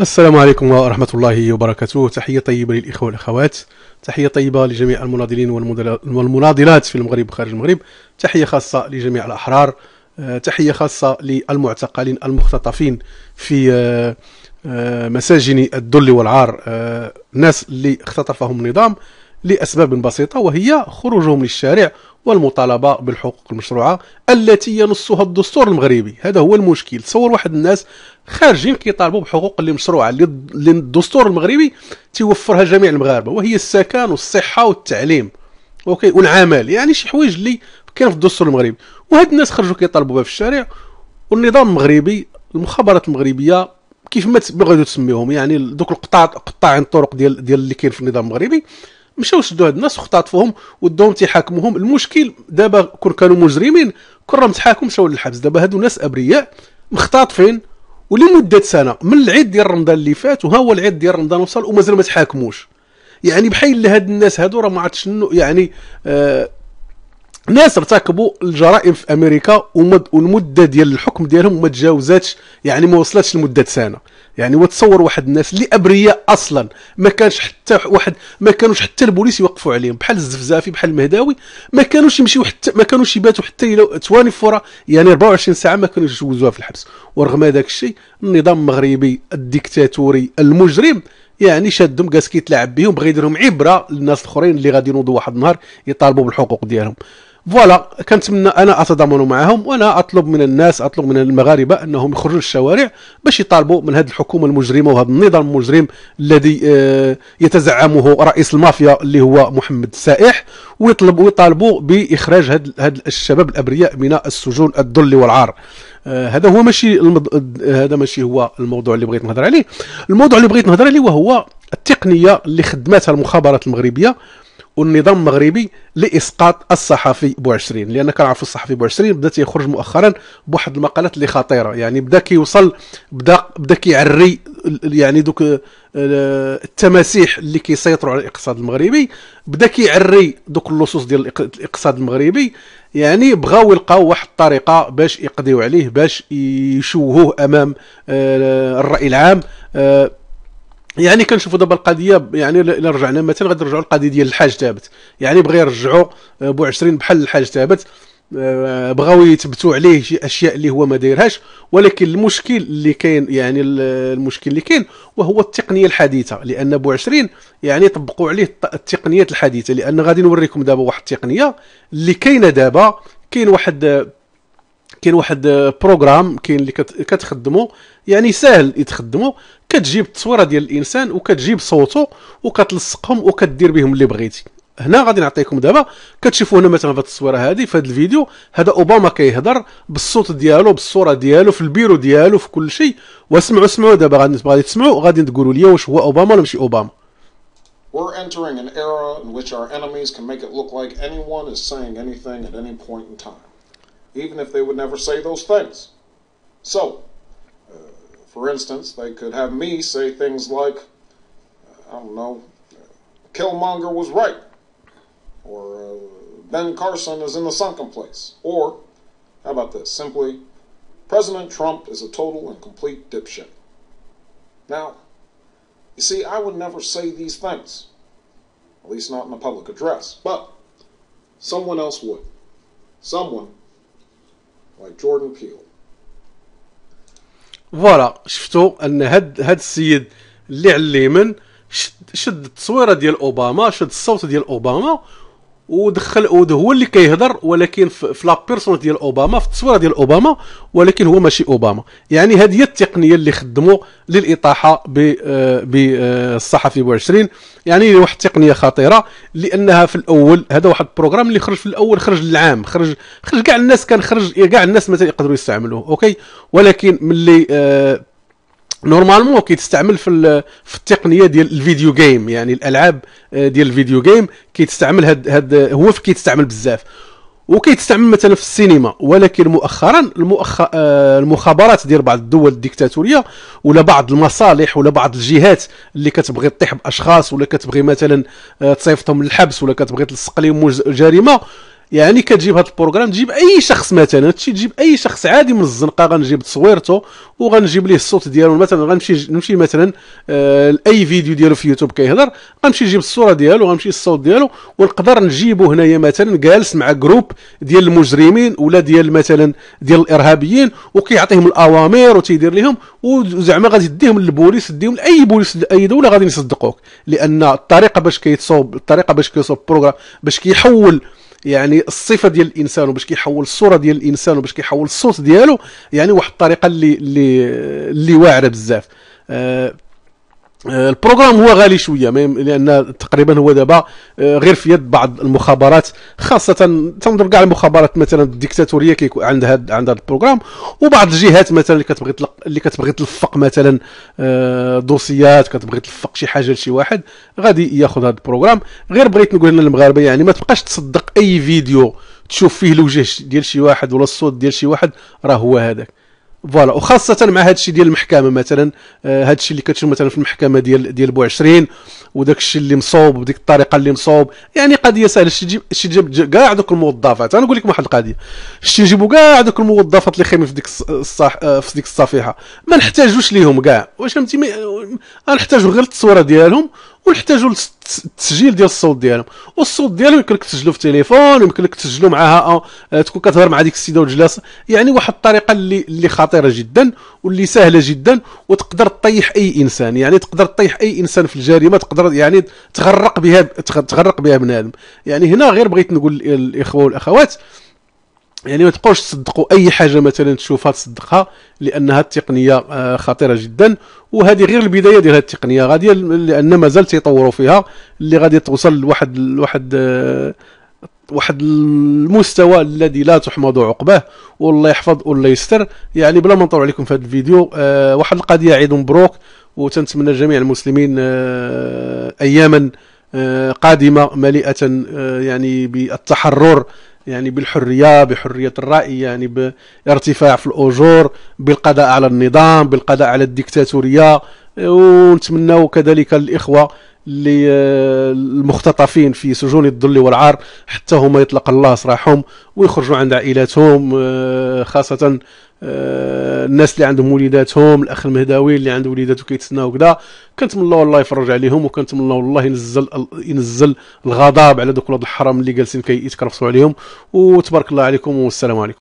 السلام عليكم ورحمة الله وبركاته تحية طيبة للإخوة والأخوات تحية طيبة لجميع المناضلين والمناضلات في المغرب وخارج المغرب تحية خاصة لجميع الأحرار آه، تحية خاصة للمعتقلين المختطفين في آه، آه، مساجن الذل والعار الناس اللي اختطفهم النظام لأسباب بسيطة وهي خروجهم للشارع والمطالبة بالحقوق المشروعة التي ينصها الدستور المغربي هذا هو المشكل تصور واحد الناس خارجين كيطالبوا بحقوق اللي مشروعة اللي الدستور المغربي تيوفرها جميع المغاربة وهي السكن والصحة والتعليم اوكي والعمل يعني شي حوايج اللي كاين في الدستور المغربي وهاد الناس خرجوا كيطالبوا بها في الشارع والنظام المغربي المخابرات المغربيه كيف ما بغيتو تسميهم يعني دوك القطاع قطاعين الطرق ديال ديال اللي كاين في النظام المغربي مشاو شدوا هاد الناس وخطاطفوهم وداوهم تيحاكموهم المشكل دابا كون كانوا مجرمين كون راهم تحاكم مشاو للحبس دابا هادو ناس ابرياء مختاطفين ولمده سنه من العيد ديال رمضان اللي فات وها هو العيد ديال رمضان وصل ومازال ما تحاكموش يعني بحال هاد الناس هادو راه ما عرفتش يعني آه ناس ارتكبوا الجرائم في امريكا والمده ديال الحكم ديالهم ما تجاوزاتش يعني ما وصلتش لمده سنه يعني وتصور واحد الناس اللي ابرياء اصلا ما كانش حتى واحد ما كانوش حتى البوليس يوقفوا عليهم بحال الزفزافي بحال المهداوي ما كانوش يمشيو حتى ما كانوش يباتوا حتى 24 يعني 24 ساعه ما كانوش يجوزوها في الحبس ورغم هذاك الشيء النظام المغربي الديكتاتوري المجرم يعني شادهم قاس كيتلاعب بهم بغى يديرهم عبره للناس الاخرين اللي غادي ينوضوا واحد النهار يطالبوا بالحقوق ديالهم فوالا كنتمنى انا اتضامن معهم وانا اطلب من الناس اطلب من المغاربه انهم يخرجوا للشوارع باش يطالبوا من هذه الحكومه المجرمه وهذا النظام المجرم الذي آه، يتزعمه رئيس المافيا اللي هو محمد السائح ويطلب ويطالبوا باخراج هذا الشباب الابرياء من السجون الذل والعار آه، هذا هو ماشي المض... هذا ماشي هو الموضوع اللي بغيت نهضر عليه الموضوع اللي بغيت نهضر عليه وهو التقنيه اللي خدمتها المخابرات المغربيه والنظام المغربي لاسقاط الصحفي بوعشرين لان كنعرفوا الصحفي بوعشرين بدا تيخرج مؤخرا بواحد المقالات اللي خطيره يعني بدا كيوصل بدا بدا كيعري يعني دوك آه، التماسيح اللي كيسيطروا على الاقتصاد المغربي بدا كيعري دوك اللصوص ديال الاقتصاد المغربي يعني بغاو يلقاو واحد الطريقه باش يقضيو عليه باش يشوهوه امام آه، الراي العام آه، يعني كنشوفوا دابا القضيه يعني الا رجعنا مثلا غادي نرجعوا القضيه ديال الحاج ثابت يعني بغا يرجعوا آه، بو 20 بحال الحاج ثابت آه، بغاو يثبتوا عليه شي اشياء اللي هو ما دايرهاش ولكن المشكل اللي كاين يعني المشكل اللي كاين وهو التقنيه الحديثه لان بو 20 يعني طبقوا عليه التقنيات الحديثه لان غادي نوريكم دابا واحد التقنيه اللي كاينه دابا كاين واحد آه، كاين واحد آه، بروغرام كاين اللي كتخدمو يعني ساهل يتخدمو كتجيب التصويره ديال الانسان وكتجيب صوته وكتلصقهم وكدير بهم اللي بغيتي هنا غادي نعطيكم دابا كتشوفوا هنا مثلا في التصويره هذه في هذا الفيديو هذا اوباما كيهضر بالصوت ديالو بالصوره ديالو في البيرو ديالو في كل شيء واسمعوا اسمعوا دابا غادي غادي تسمعوا غادي تقولوا لي واش هو اوباما ولا ماشي اوباما We're entering an era in which our enemies can make it look like anyone is saying anything at any point in time. even if they would never say those things. So, uh, for instance, they could have me say things like, uh, I don't know, Killmonger was right, or uh, Ben Carson is in the sunken place, or, how about this, simply, President Trump is a total and complete dipshit. Now, you see, I would never say these things, at least not in a public address, but someone else would. Someone آه، فوالا شفتوا ان هاد هاد السيد اللي على اليمين شد التصويره ديال اوباما شد الصوت ديال اوباما ودخل هو اللي كيهضر ولكن في لابيرسون ديال اوباما في التصويره ديال اوباما ولكن هو ماشي اوباما يعني هذه هي التقنيه اللي خدموا للاطاحه بالصحفي آه، آه، 20 يعني واحد التقنيه خطيره لانها في الاول هذا واحد البروغرام اللي خرج في الاول خرج للعام خرج خرج كاع الناس كان خرج كاع الناس مثلا يقدروا يستعملوه اوكي ولكن ملي آه، نورمالمون كيتستعمل في في التقنيه ديال الفيديو جيم يعني الالعاب آه، ديال الفيديو جيم كيتستعمل هاد هاد هو كيتستعمل بزاف وكيتستعمل مثلا في السينما ولكن مؤخرا المؤخ... آه، المخابرات ديال بعض الدول الديكتاتوريه ولا بعض المصالح ولا بعض الجهات اللي كتبغي تطيح باشخاص ولا كتبغي مثلا آه، تصيفطهم للحبس ولا كتبغي تلصق لهم جريمه يعني كتجيب هذا البروغرام تجيب اي شخص مثلا هادشي تجيب اي شخص عادي من الزنقه غنجيب تصويرته وغنجيب ليه الصوت ديالو مثلا غنمشي نمشي مثلا لاي آه، فيديو ديالو في يوتيوب كيهضر غنمشي نجيب الصوره ديالو غنمشي الصوت ديالو ونقدر نجيبو هنايا مثلا جالس مع جروب ديال المجرمين ولا ديال مثلا ديال الارهابيين وكيعطيهم الاوامر وتيدير لهم وزعما غادي يديهم للبوليس يديهم لاي بوليس لاي دوله غادي يصدقوك لان الطريقه باش كيتصوب الطريقه باش كيصوب البروغرام باش كيحول يعني الصفه ديال الانسان وباش كيحول الصوره ديال الانسان وباش كيحول الصوت ديالو يعني واحد الطريقه اللي اللي اللي واعره بزاف آه، آه، البروغرام هو غالي شويه لان تقريبا هو دابا آه، غير في يد بعض المخابرات خاصه تنظر كاع المخابرات مثلا الديكتاتوريه كي عندها عند هذا البروغرام وبعض الجهات مثلا اللي كتبغي اللي كتبغي تلفق مثلا آه، دوسيات كتبغي تلفق شي حاجه لشي واحد غادي ياخذ هذا البروغرام غير بغيت نقول لنا المغاربه يعني ما تبقاش تصدق اي فيديو تشوف فيه الوجه ديال شي واحد ولا الصوت ديال شي واحد راه هو هذاك فوالا وخاصه مع هذا الشيء ديال المحكمه مثلا هذا آه، الشيء اللي كتشوف مثلا في المحكمه ديال ديال بو 20 وداك الشيء اللي مصوب وديك الطريقه اللي مصوب يعني قضيه سهله شتي تجيب كاع دوك الموظفات انا نقول لك واحد القضيه شتي تجيبوا كاع دوك الموظفات اللي خايمين في ديك الصح آه، في ديك الصفيحه ما نحتاجوش ليهم كاع واش فهمتي نحتاجو غير التصويره ديالهم ويحتاجوا التسجيل ديال الصوت ديالهم والصوت ديالهم يمكن لك تسجلوا في التليفون يمكن لك تسجلوا معها آه، تكون كتهضر مع ديك السيده وجلاس يعني واحد الطريقه اللي اللي خطيره جدا واللي سهله جدا وتقدر تطيح اي انسان يعني تقدر تطيح اي انسان في الجريمه تقدر يعني تغرق بها تغرق بها بنادم يعني هنا غير بغيت نقول للاخوه والاخوات يعني ما تبقاوش تصدقوا اي حاجه مثلا تشوفها تصدقها لانها التقنيه آه، خطيره جدا وهذه غير البدايه ديال هذه التقنيه غادي لان مازال تيطوروا فيها اللي غادي توصل لواحد لواحد آه، واحد المستوى الذي لا تحمد عقباه والله يحفظ والله يستر يعني بلا ما نطول عليكم في هذا الفيديو آه، واحد القضيه عيد مبروك وتنتمنى جميع المسلمين اياما قادمه مليئه يعني بالتحرر يعني بالحريه بحريه الراي يعني بارتفاع في الاجور بالقضاء على النظام بالقضاء على الديكتاتوريه ونتمناو كذلك الاخوه للمختطفين في سجون الذل والعار حتى هما يطلق الله سراحهم ويخرجوا عند عائلاتهم آه، خاصه آه، الناس اللي عندهم وليداتهم الاخ المهداوي اللي عنده وليداته كيتسناو وكذا كنتمنى والله يفرج عليهم وكنتمنى والله ينزل ينزل الغضب على دوك الحرام اللي جالسين كيتكرفصوا عليهم وتبارك الله عليكم والسلام عليكم